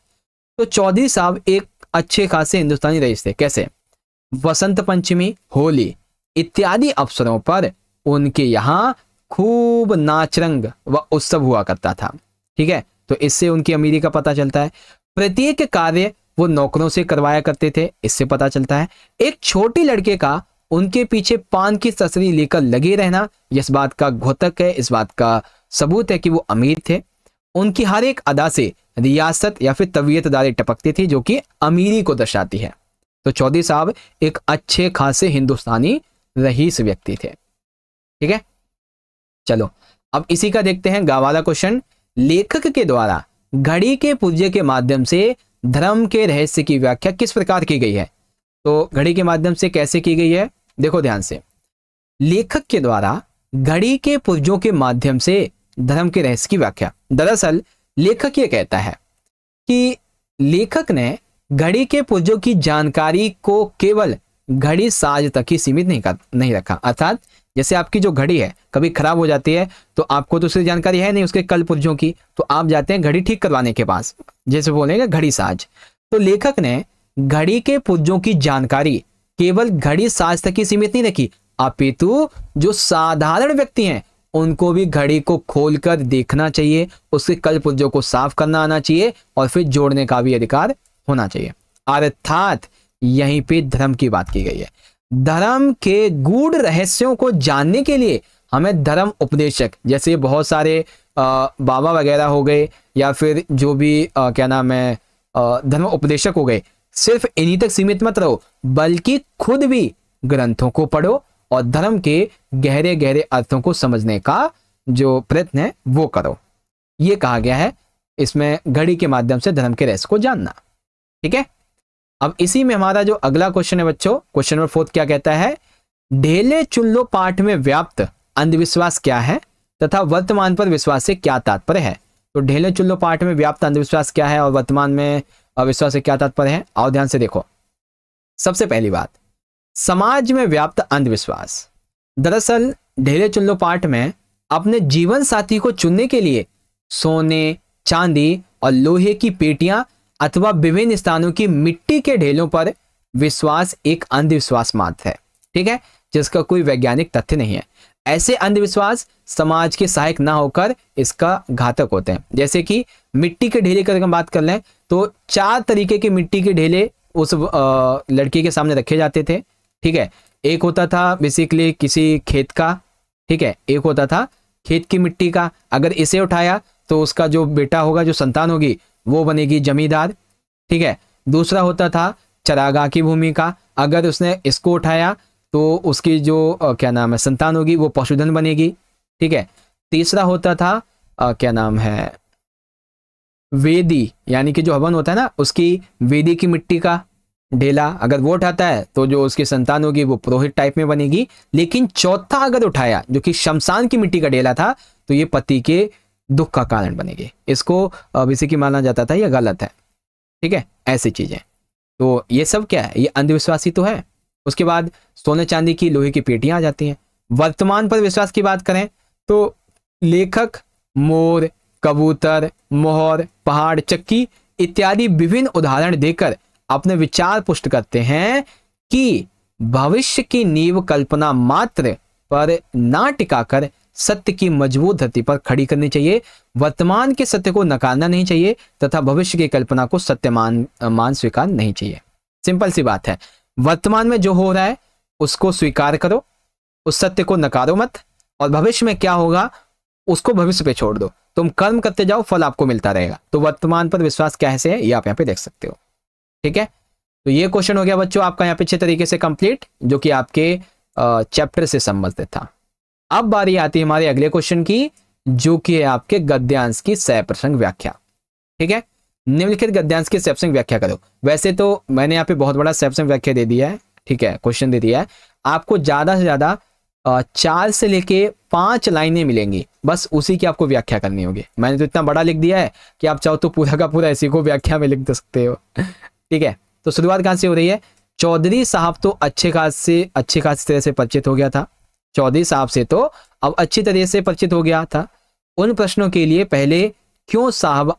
तो चौधरी साहब एक अच्छे खासे हिंदुस्तानी रईस थे कैसे वसंत पंचमी होली इत्यादि अवसरों पर उनके यहाँ खूब नाचरंग व उत्सव हुआ करता था ठीक है तो इससे उनकी अमीरी का पता चलता है प्रत्येक कार्य वो नौकरों से करवाया करते थे इससे पता चलता है एक छोटी लड़के का उनके पीछे पान की तस्वीर लेकर लगे रहना इस बात का घोतक है इस बात का सबूत है कि वो अमीर थे उनकी हर एक अदा से रियासत या फिर तबीयत दारे टपकती थी जो कि अमीरी को दर्शाती है तो चौधरी साहब एक अच्छे खासे हिंदुस्तानी रहीस व्यक्ति थे ठीक है चलो अब इसी का देखते हैं गावाला क्वेश्चन लेखक के द्वारा घड़ी के पूज्य के माध्यम से धर्म के रहस्य की व्याख्या किस प्रकार की गई है तो घड़ी के माध्यम से कैसे की गई है देखो ध्यान से लेखक के द्वारा घड़ी के पुर्जों के माध्यम से धर्म के रहस्य की व्याख्या दरअसल लेखक ये कहता है कि लेखक ने घड़ी के पुर्जों की जानकारी को केवल घड़ी साज तक ही सीमित नहीं कर नहीं रखा अर्थात जैसे आपकी जो घड़ी है कभी खराब हो जाती है तो आपको तो उसकी जानकारी है नहीं उसके कल पुर्जों की तो आप जाते हैं घड़ी ठीक करवाने के पास जैसे बोलेंगे घड़ी साज तो लेखक ने घड़ी के पुर्जों की जानकारी केवल घड़ी साज तक ही सीमित नहीं रखी अपितु जो साधारण व्यक्ति हैं उनको भी घड़ी को खोलकर देखना चाहिए उसके कल पुर्जों को साफ करना आना चाहिए और फिर जोड़ने का भी अधिकार होना चाहिए अर्थात यहीं पे धर्म की बात की गई है धर्म के गूढ़ रहस्यों को जानने के लिए हमें धर्म उपदेशक जैसे बहुत सारे बाबा वगैरह हो गए या फिर जो भी क्या नाम है धर्म उपदेशक हो गए सिर्फ इन्हीं तक सीमित मत रहो बल्कि खुद भी ग्रंथों को पढ़ो और धर्म के गहरे गहरे अर्थों को समझने का जो प्रयत्न है वो करो ये कहा गया है इसमें घड़ी के माध्यम से धर्म के रहस्य को जानना ठीक है अब इसी में हमारा जो अगला क्वेश्चन है बच्चों क्वेश्चन नंबर फोर्थ क्या कहता है ढेले चुल्लो पाठ में व्याप्त अंधविश्वास क्या है तथा वर्तमान पर विश्वास से क्या तात्पर्य है तो ढेले चुल्लो पाठ में व्याप्त अंधविश्वास क्या है और वर्तमान में अविश्वास से क्या तात्पर्य है आओ ध्यान से देखो सबसे पहली बात समाज में व्याप्त अंधविश्वास दरअसल ढेले चुन पाठ में अपने जीवन साथी को चुनने के लिए सोने चांदी और लोहे की पेटियां अथवा विभिन्न स्थानों की मिट्टी के ढेलों पर विश्वास एक अंधविश्वास मात्र है ठीक है जिसका कोई वैज्ञानिक तथ्य नहीं है ऐसे अंधविश्वास समाज के सहायक ना होकर इसका घातक होते हैं जैसे कि मिट्टी के ढेले की अगर हम बात कर लें तो चार तरीके की मिट्टी के ढेले उस लड़की के सामने रखे जाते थे ठीक है एक होता था बेसिकली किसी खेत का ठीक है एक होता था खेत की मिट्टी का अगर इसे उठाया तो उसका जो बेटा होगा जो संतान होगी वो बनेगी जमींदार ठीक है दूसरा होता था चरागाह की भूमि का अगर उसने इसको उठाया तो उसकी जो आ, क्या नाम है संतान होगी वो पशुधन बनेगी ठीक है तीसरा होता था आ, क्या नाम है वेदी यानी कि जो हवन होता है ना उसकी वेदी की मिट्टी का ढेला अगर वो उठाता है तो जो उसकी संतान होगी वो पुरोहित टाइप में बनेगी लेकिन चौथा अगर उठाया जो कि शमशान की मिट्टी का ढेला था तो ये पति के दुख का कारण बनेगी इसको इसी की माना जाता था यह गलत है ठीक है ऐसी चीजें तो ये सब क्या है ये अंधविश्वासी तो है उसके बाद सोने चांदी की लोहे की पेटियां आ जाती हैं वर्तमान पर विश्वास की बात करें तो लेखक मोर कबूतर मोहर पहाड़ चक्की इत्यादि विभिन्न उदाहरण देकर अपने विचार पुष्ट करते हैं कि भविष्य की नींव कल्पना मात्र पर ना टिकाकर सत्य की मजबूत धरती पर खड़ी करनी चाहिए वर्तमान के सत्य को नकारना नहीं चाहिए तथा भविष्य की कल्पना को सत्य मान मान स्वीकार नहीं चाहिए सिंपल सी बात है वर्तमान में जो हो रहा है उसको स्वीकार करो उस सत्य को नकारो मत और भविष्य में क्या होगा उसको भविष्य पे छोड़ दो तुम कर्म करते जाओ फल आपको मिलता रहेगा तो वर्तमान पर विश्वास कैसे है ये आप यहाँ पे देख सकते हो ठीक है तो ये क्वेश्चन हो गया बच्चों आपका यहाँ पे अच्छे तरीके से कंप्लीट जो कि आपके चैप्टर से संबंधित था अब बारी आती है हमारे अगले क्वेश्चन की जो कि है आपके गद्यांश की सह प्रसंग व्याख्या ठीक है निम्नलिखित गद्यांश की सैपसंग व्याख्या करो वैसे तो मैंने यहाँ पे बहुत बड़ा सैपसंग व्याख्या दे दिया है ठीक है क्वेश्चन दे दिया है आपको ज्यादा से ज्यादा चार से लेके पांच लाइनें मिलेंगी बस उसी की आपको व्याख्या करनी होगी मैंने तो इतना बड़ा लिख दिया है कि आप चाहो तो पूरा का पूरा इसी को व्याख्या में लिख सकते हो ठीक है तो शुरुआत कहाँ से हो रही है चौधरी साहब तो अच्छे खास से अच्छे खास तरह से परिचित हो गया था चौधरी साहब से तो अब अच्छी तरह से परिचित हो गया था उन प्रश्नों के लिए पहले क्यों साहब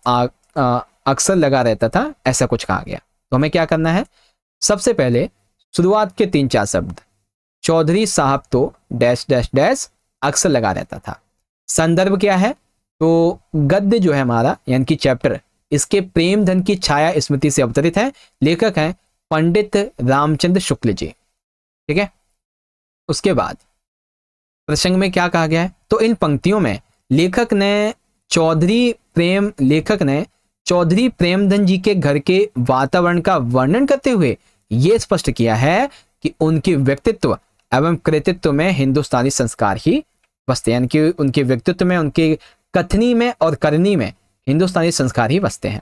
अक्सर लगा रहता था ऐसा कुछ कहा गया तो हमें क्या करना है सबसे पहले शुरुआत के तीन चार शब्द चौधरी साहब तो डैश डैश डैश अक्सर लगा रहता था संदर्भ क्या है तो गद्य जो है हमारा यानी कि चैप्टर इसके प्रेम धन की छाया स्मृति से अवतरित है लेखक हैं पंडित रामचंद्र शुक्ल जी ठीक है उसके बाद प्रसंग में क्या कहा गया है तो इन पंक्तियों में लेखक ने चौधरी प्रेम लेखक ने चौधरी प्रेमधन जी के घर के वातावरण का वर्णन करते हुए ये स्पष्ट किया है कि उनके व्यक्तित्व एवं कृतित्व में हिंदुस्तानी संस्कार ही बसते हैं यानी कि उनके व्यक्तित्व में उनके कथनी में और करनी में हिंदुस्तानी संस्कार ही बसते हैं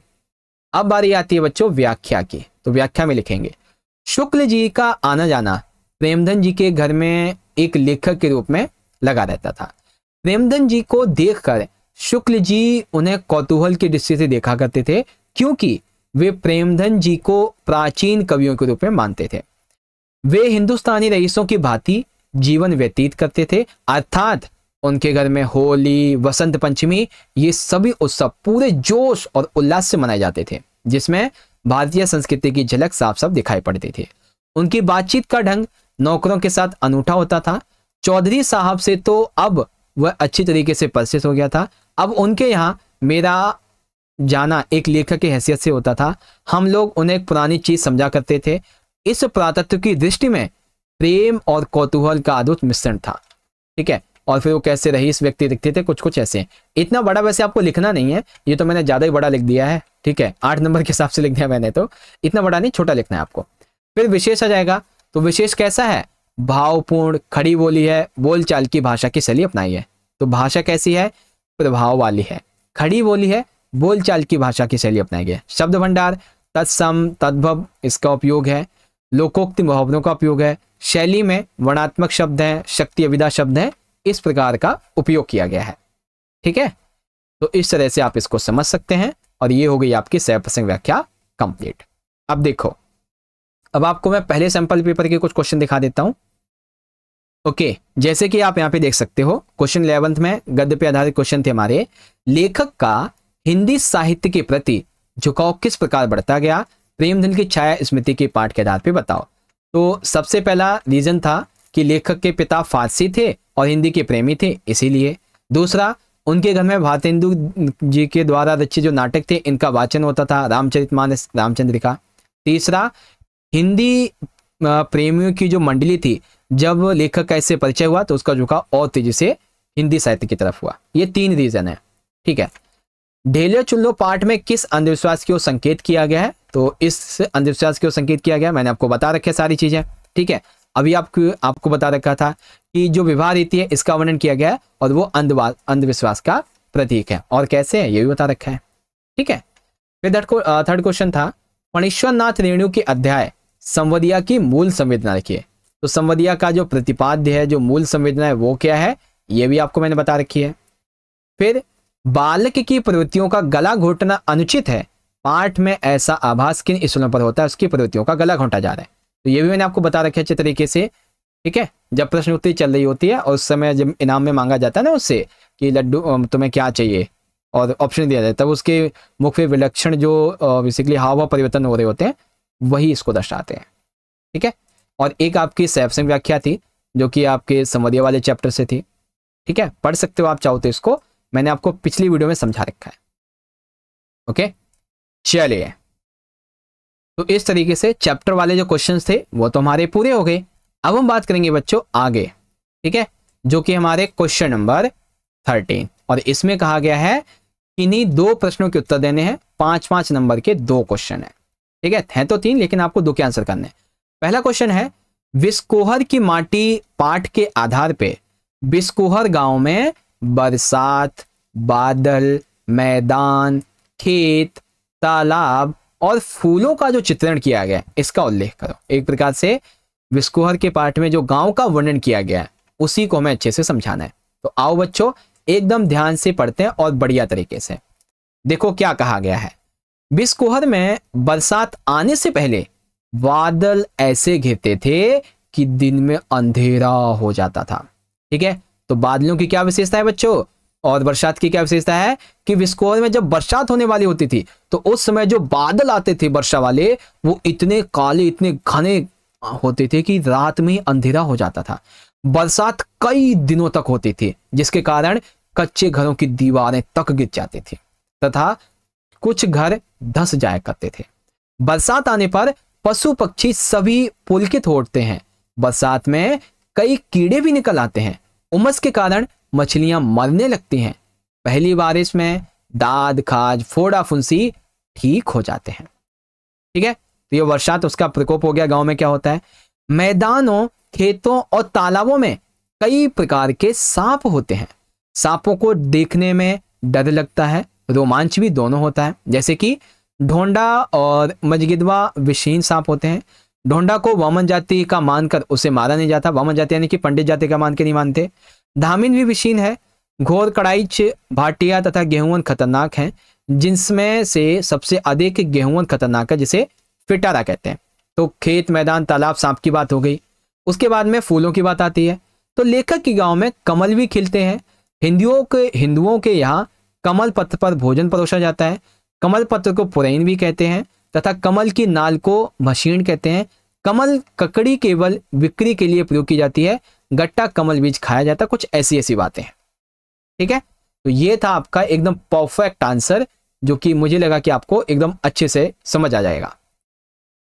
अब बारी आती है बच्चों व्याख्या की तो व्याख्या में लिखेंगे शुक्ल जी का आना जाना प्रेमधन जी के घर में एक लेखक के रूप में लगा रहता था प्रेमधन जी को देखकर शुक्ल जी उन्हें कौतूहल की दृष्टि से देखा करते थे क्योंकि वे प्रेमधन जी को प्राचीन कवियों के रूप में मानते थे वे हिंदुस्तानी रईसों की भांति जीवन व्यतीत करते थे अर्थात उनके घर में होली वसंत पंचमी ये सभी उत्सव पूरे जोश और उल्लास से मनाए जाते थे जिसमें भारतीय संस्कृति की झलक साफ साफ दिखाई पड़ती थी उनकी बातचीत का ढंग नौकरों के साथ अनूठा होता था चौधरी साहब से तो अब वह अच्छी तरीके से परिचित हो गया था अब उनके यहाँ मेरा जाना एक लेखक की हैसियत से होता था हम लोग उन्हें एक पुरानी चीज समझा करते थे इस पुरातत्व की दृष्टि में प्रेम और कौतूहल का अद्भुत मिश्रण था ठीक है और फिर वो कैसे रही इस व्यक्ति दिखते थे कुछ कुछ ऐसे इतना बड़ा वैसे आपको लिखना नहीं है ये तो मैंने ज़्यादा ही बड़ा लिख दिया है ठीक है आठ नंबर के हिसाब से लिख दिया मैंने तो इतना बड़ा नहीं छोटा लिखना है आपको फिर विशेष आ जाएगा तो विशेष कैसा है भावपूर्ण खड़ी बोली है बोलचाल की भाषा की शैली अपनाई है तो भाषा कैसी है प्रभाव वाली है खड़ी बोली है बोलचाल की भाषा की शैली अपनाई है शब्द भंडार तत्सम तद्भव इसका उपयोग है लोकोक्ति मुहावरों का उपयोग है शैली में वर्णात्मक शब्द हैं शक्ति अविदा शब्द हैं इस प्रकार का उपयोग किया गया है ठीक है तो इस तरह से आप इसको समझ सकते हैं और ये हो गई आपकी सैव प्रसंग व्याख्या कंप्लीट अब देखो अब आपको मैं पहले सैंपल पेपर के कुछ क्वेश्चन दिखा देता हूं ओके जैसे कि आप यहां पे देख सकते हो क्वेश्चन इलेवंथ में गद्य पे आधारित क्वेश्चन थे हमारे लेखक का हिंदी साहित्य के प्रति झुकाव किस प्रकार बढ़ता गया प्रेमधन की छाया स्मृति के पाठ के आधार पर बताओ तो सबसे पहला रीजन था कि लेखक के पिता फारसी थे और हिंदी के प्रेमी थे इसीलिए दूसरा उनके घर में भारतेंदु जी के द्वारा रचित जो नाटक थे इनका वाचन होता था रामचरितमानस रामचंद्र का तीसरा हिंदी प्रेमियों की जो मंडली थी जब लेखक का इससे परिचय हुआ तो उसका झुकाव और तेजी से हिंदी साहित्य की तरफ हुआ ये तीन रीजन है ठीक है ढेले चुल्लो पाठ में किस अंधविश्वास की ओर संकेत किया गया है तो इस अंधविश्वास की ओर संकेत किया गया मैंने आपको बता रखे सारी चीजें ठीक है अभी आपको आपको बता रखा था कि जो विवाह रीति है इसका वर्णन किया गया और वो अंधवाद अंधविश्वास का प्रतीक है और कैसे है ये भी बता रखा है ठीक है फिर थर्ड क्वेश्चन था नाथ रेणु के अध्याय संवदिया की मूल संवेदना रखिए तो संवदिया का जो प्रतिपाद्य है जो मूल संवेदना है वो क्या है ये भी आपको मैंने बता रखी है फिर बालक की प्रवृत्तियों का गला घोटना अनुचित है पाठ में ऐसा आभास किन स्थलों पर होता है उसकी प्रवृत्तियों का गला घोटा जा रहा है तो ये भी मैंने आपको बता रखे अच्छे तरीके से ठीक है जब प्रश्न उत्तर चल रही होती है और उस समय जब इनाम में मांगा जाता है ना उससे कि लड्डू तुम्हें क्या चाहिए और ऑप्शन दिया जाए तब उसके मुख्य विलक्षण जो बेसिकली हाव भाव परिवर्तन हो रहे होते हैं वही इसको दर्शाते हैं ठीक है और एक आपकी सैपसंग व्याख्या थी जो कि आपके समरिया वाले चैप्टर से थी ठीक है पढ़ सकते हो आप चाहो तो इसको मैंने आपको पिछली वीडियो में समझा रखा है ओके चलिए तो इस तरीके से चैप्टर वाले जो क्वेश्चन थे वो तो हमारे पूरे हो गए अब हम बात करेंगे बच्चों आगे ठीक है जो कि हमारे क्वेश्चन नंबर थर्टीन और इसमें कहा गया है इन्हीं दो प्रश्नों के उत्तर देने हैं पांच पांच नंबर के दो क्वेश्चन है ठीक है हैं तो तीन लेकिन आपको दो के आंसर करने हैं पहला क्वेश्चन है विस्कोहर की माटी पाठ के आधार पे विस्कोहर गांव में बरसात बादल मैदान खेत तालाब और फूलों का जो चित्रण किया गया है इसका उल्लेख करो एक प्रकार से विस्कुहर के पाठ में जो गांव का वर्णन किया गया है उसी को हमें अच्छे से समझाना है तो आओ बच्चों एकदम ध्यान से पढ़ते हैं और बढ़िया तरीके से देखो क्या कहा गया है विस्कुहर में बरसात आने से पहले बादल ऐसे घिरते थे कि दिन में अंधेरा हो जाता था ठीक है तो बादलों की क्या विशेषता है बच्चों और बरसात की क्या विशेषता है कि विस्कोर में जब बरसात होने वाली होती थी तो उस समय जो बादल आते थे वर्षा वाले वो इतने काले इतने घने होते थे कि रात में अंधेरा हो जाता था बरसात कई दिनों तक होती थी जिसके कारण कच्चे घरों की दीवारें तक गिर जाती थी तथा कुछ घर धस जाया करते थे बरसात आने पर पशु पक्षी सभी पुलकित होते हैं बरसात में कई कीड़े भी निकल आते हैं उमस के कारण मछलियां मरने लगती हैं पहली बारिश में दाद खाज फोड़ा फुंसी ठीक हो जाते हैं ठीक है तो ये वर्षा तो उसका प्रकोप हो गया गांव में क्या होता है मैदानों खेतों और तालाबों में कई प्रकार के सांप होते हैं सांपों को देखने में डर लगता है रोमांच भी दोनों होता है जैसे कि ढोंडा और मजगिदवा विशीन सांप होते हैं ढोंडा को वामन जाति का मानकर उसे मारा नहीं जाता वामन जाति यानी कि पंडित जाति का मान के नहीं मानते धामिन भी विशीन है घोर कड़ाइच भाटिया तथा गेहूं खतरनाक हैं जिसमें से सबसे अधिक गेहूं खतरनाक है जिसे फिटारा कहते हैं तो खेत मैदान तालाब सांप की बात हो गई उसके बाद में फूलों की बात आती है तो लेखक के गांव में कमल भी खिलते हैं हिंदुओं के हिंदुओं के यहाँ कमल पत्र पर भोजन परोसा जाता है कमल पत्र को पुरैन भी कहते हैं तथा कमल की नाल को मशीन कहते हैं कमल ककड़ी केवल बिक्री के लिए प्रयोग की जाती है गट्टा कमल बीज खाया जाता कुछ ऐसी ऐसी बातें हैं ठीक है तो ये था आपका एकदम परफेक्ट आंसर जो कि मुझे लगा कि आपको एकदम अच्छे से समझ आ जाएगा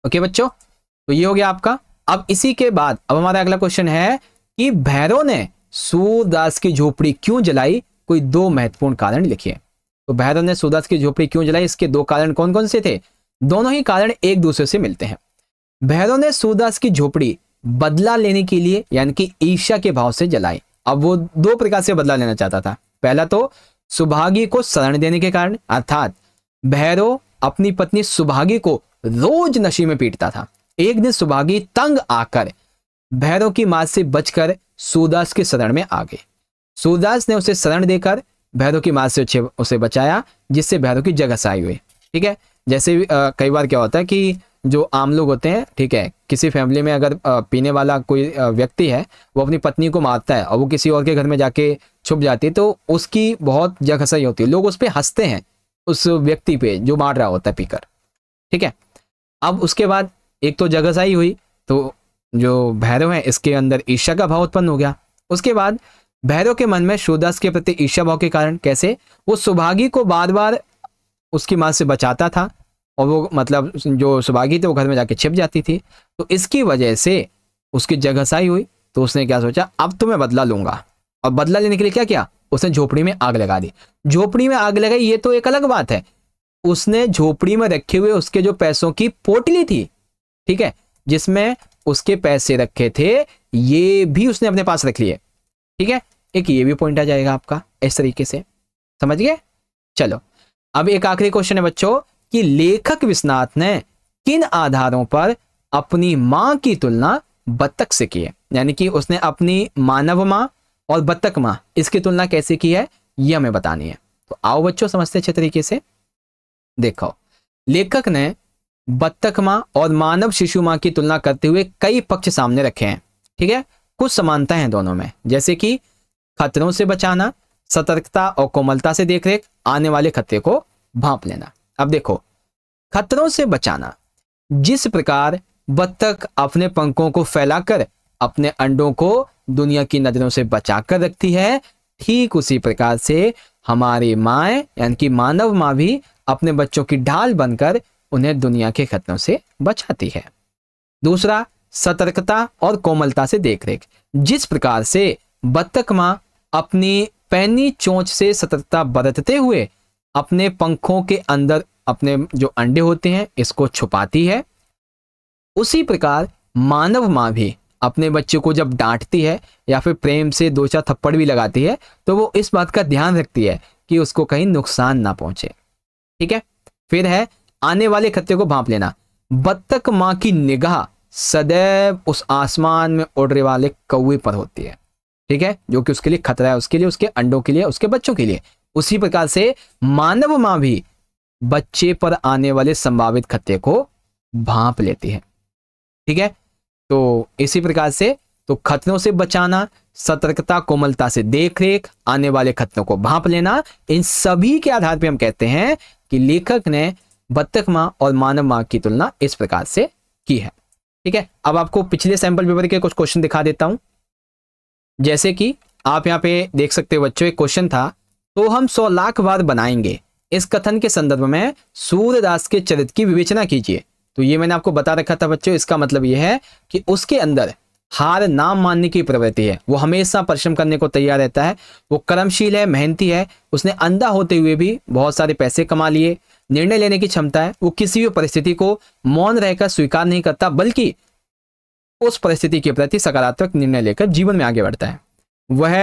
ओके बच्चों तो ये हो गया आपका अब इसी के बाद अब हमारा अगला क्वेश्चन है कि भैरव ने सूरदास की झोपड़ी क्यों जलाई कोई दो महत्वपूर्ण कारण लिखिए तो भैरव ने सूरदास की झोपड़ी क्यों जलाई इसके दो कारण कौन कौन से थे दोनों ही कारण एक दूसरे से मिलते हैं भैरव ने सूरदास की झोपड़ी बदला लेने के लिए यानी कि ईर्ष्या के भाव से जलाए अब वो दो प्रकार से बदला लेना चाहता था पहला तो सुभागी को शरण देने के कारण अर्थात भैरव अपनी पत्नी सुभागी को रोज नशे में पीटता था एक दिन सुभागी तंग आकर भैरव की मां से बचकर सूरदास के शरण में आ गए सूरदास ने उसे शरण देकर भैरव की मां से उसे बचाया जिससे भैरव की जगह सहाय हुई ठीक है जैसे कई बार क्या होता है कि जो आम लोग होते हैं ठीक है किसी फैमिली में अगर पीने वाला कोई व्यक्ति है वो अपनी पत्नी को मारता है और वो किसी और के घर में जाके छुप जाती है तो उसकी बहुत जगहसई होती है लोग उस पर हंसते हैं उस व्यक्ति पे जो मार रहा होता है पीकर ठीक है अब उसके बाद एक तो जगहसाई हुई तो जो भैरव है इसके अंदर ईर्षा का भाव उत्पन्न हो गया उसके बाद भैरव के मन में शिवदास के प्रति ईर्षा भाव के कारण कैसे वो सुभागी को बार बार उसकी माँ से बचाता था और वो मतलब जो सुभागी थे वो घर में जाके छिप जाती थी तो इसकी वजह से उसकी जगहसाई हुई तो उसने क्या सोचा अब तो मैं बदला लूंगा और बदला लेने के लिए क्या किया उसने झोपड़ी में आग लगा दी झोपड़ी में आग लगाई ये तो एक अलग बात है उसने झोपड़ी में रखे हुए उसके जो पैसों की पोटली थी ठीक है जिसमें उसके पैसे रखे थे ये भी उसने अपने पास रख लिए ठीक है एक ये भी पॉइंट आ जाएगा आपका इस तरीके से समझ गए चलो अब एक आखिरी क्वेश्चन है बच्चों कि लेखक विश्वनाथ ने किन आधारों पर अपनी मां की तुलना बत्तख से की है यानी कि उसने अपनी मानव माँ और बत्तख मां इसकी तुलना कैसे की है यह हमें बतानी है तो आओ बच्चों समझते अच्छे तरीके से देखो लेखक ने बत्तख मां और मानव शिशु माँ की तुलना करते हुए कई पक्ष सामने रखे हैं ठीक है कुछ समानता है दोनों में जैसे कि खतरों से बचाना सतर्कता और कोमलता से देखरेख आने वाले खतरे को भांप लेना अब देखो खतरों से बचाना जिस प्रकार बत्तख अपने पंखों को फैलाकर अपने अंडों को दुनिया की नजरों से बचाकर रखती है ठीक उसी प्रकार से हमारी माए यानी कि मानव माँ भी अपने बच्चों की ढाल बनकर उन्हें दुनिया के खतरों से बचाती है दूसरा सतर्कता और कोमलता से देखरेख जिस प्रकार से बत्तख माँ अपनी पैनी चोंच से सतर्कता बरतते हुए अपने पंखों के अंदर अपने जो अंडे होते हैं इसको छुपाती है उसी प्रकार मानव माँ भी अपने बच्चे को जब डांटती है या फिर प्रेम से दो चार थप्पड़ भी लगाती है तो वो इस बात का ध्यान रखती है कि उसको कहीं नुकसान ना पहुंचे ठीक है फिर है आने वाले खतरे को भांप लेना बत्तख माँ की निगाह सदैव उस आसमान में उड़ने वाले कौए पर होती है ठीक है जो कि उसके लिए खतरा है उसके लिए उसके अंडों के लिए उसके बच्चों के लिए उसी प्रकार से मानव मां भी बच्चे पर आने वाले संभावित खतरे को भांप लेती है ठीक है तो इसी प्रकार से तो खतरों से बचाना सतर्कता कोमलता से देखरेख आने वाले खतरों को भांप लेना इन सभी के आधार पर हम कहते हैं कि लेखक ने बत्तख माँ और मानव माँ की तुलना इस प्रकार से की है ठीक है अब आपको पिछले सैंपल पेपर के कुछ क्वेश्चन दिखा देता हूं जैसे कि आप यहां पे देख सकते हो बच्चों एक क्वेश्चन था तो हम सौ लाख वाद बनाएंगे इस कथन के संदर्भ में सूर्यदास के चरित्र की विवेचना कीजिए तो ये मैंने आपको बता रखा था बच्चों इसका मतलब यह है कि उसके अंदर हार नाम मानने की प्रवृत्ति है वो हमेशा परिश्रम करने को तैयार रहता है वो कर्मशील है मेहनती है उसने अंधा होते हुए भी बहुत सारे पैसे कमा लिए निर्णय लेने की क्षमता है वो किसी भी परिस्थिति को मौन रहकर स्वीकार नहीं करता बल्कि उस परिस्थिति के प्रति सकारात्मक निर्णय लेकर जीवन में आगे बढ़ता है वह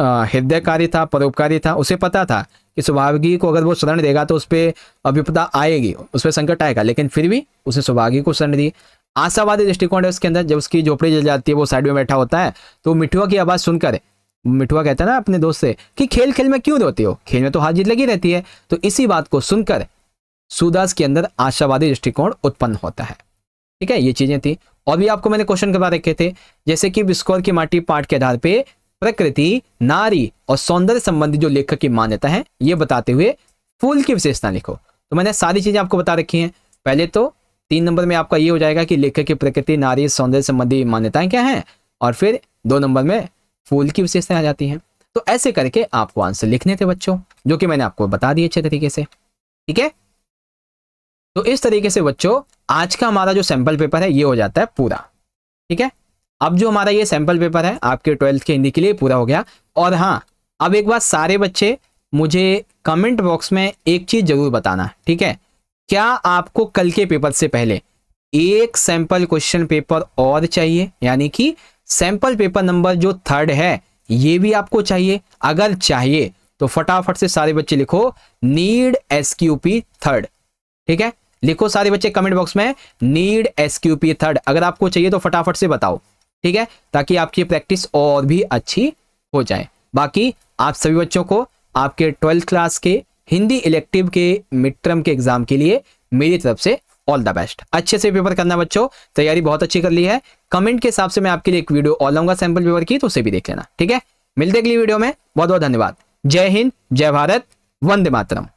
हृदयकारी था परोपकारी था उसे पता था कि सुभागी को अगर वो शरण देगा तो उस पर अभिपदा आएगी उस पर संकट आएगा लेकिन फिर भी उसने सुभागी को शरण दी आशावादी दृष्टिकोण है उसके अंदर जब उसकी झोपड़ी जल जाती है वो साइड में बैठा होता है तो मिठुआ की आवाज़ सुनकर मिठुआ कहता है ना अपने दोस्त से कि खेल खेल में क्यों रोते हो खेल में तो हार जीत लगी रहती है तो इसी बात को सुनकर सुदास के अंदर आशावादी दृष्टिकोण उत्पन्न होता है ठीक है ये चीज़ें थी और भी आपको मैंने क्वेश्चन करवा रखे थे जैसे कि बिस्कोर की माटी पाठ के आधार पर प्रकृति नारी और सौंदर्य संबंधी जो लेखक की मान्यता है ये बताते हुए फूल की विशेषता लिखो तो मैंने सारी चीजें आपको बता रखी हैं पहले तो तीन नंबर में आपका ये हो जाएगा कि लेखक की प्रकृति नारी सौंदर्य संबंधी मान्यताएं क्या हैं और फिर दो नंबर में फूल की विशेषताएं आ जाती हैं तो ऐसे करके आपको आंसर लिखने थे बच्चों जो कि मैंने आपको बता दिए अच्छे तरीके से ठीक है तो इस तरीके से बच्चों आज का हमारा जो सैंपल पेपर है ये हो जाता है पूरा ठीक है अब जो हमारा ये सैम्पल पेपर है आपके ट्वेल्थ के हिंदी के लिए पूरा हो गया और हाँ अब एक बार सारे बच्चे मुझे कमेंट बॉक्स में एक चीज़ ज़रूर बताना ठीक है क्या आपको कल के पेपर से पहले एक सैंपल क्वेश्चन पेपर और चाहिए यानी कि सैंपल पेपर नंबर जो थर्ड है ये भी आपको चाहिए अगर चाहिए तो फटाफट से सारे बच्चे लिखो need S Q P third ठीक है लिखो सारे बच्चे कमेंट बॉक्स में need S Q P third अगर आपको चाहिए तो फटाफट से बताओ ठीक है ताकि आपकी प्रैक्टिस और भी अच्छी हो जाए बाकी आप सभी बच्चों को आपके ट्वेल्थ क्लास के हिंदी इलेक्टिव के मिड टर्म के एग्जाम के लिए मेरी तरफ से ऑल द बेस्ट अच्छे से पेपर करना बच्चों तैयारी बहुत अच्छी कर ली है कमेंट के हिसाब से मैं आपके लिए एक वीडियो और लाऊंगा सैंपल पेपर की तो उसे भी देख लेना ठीक है मिलते अगली वीडियो में बहुत बहुत धन्यवाद जय हिंद जय भारत वंदे मातरम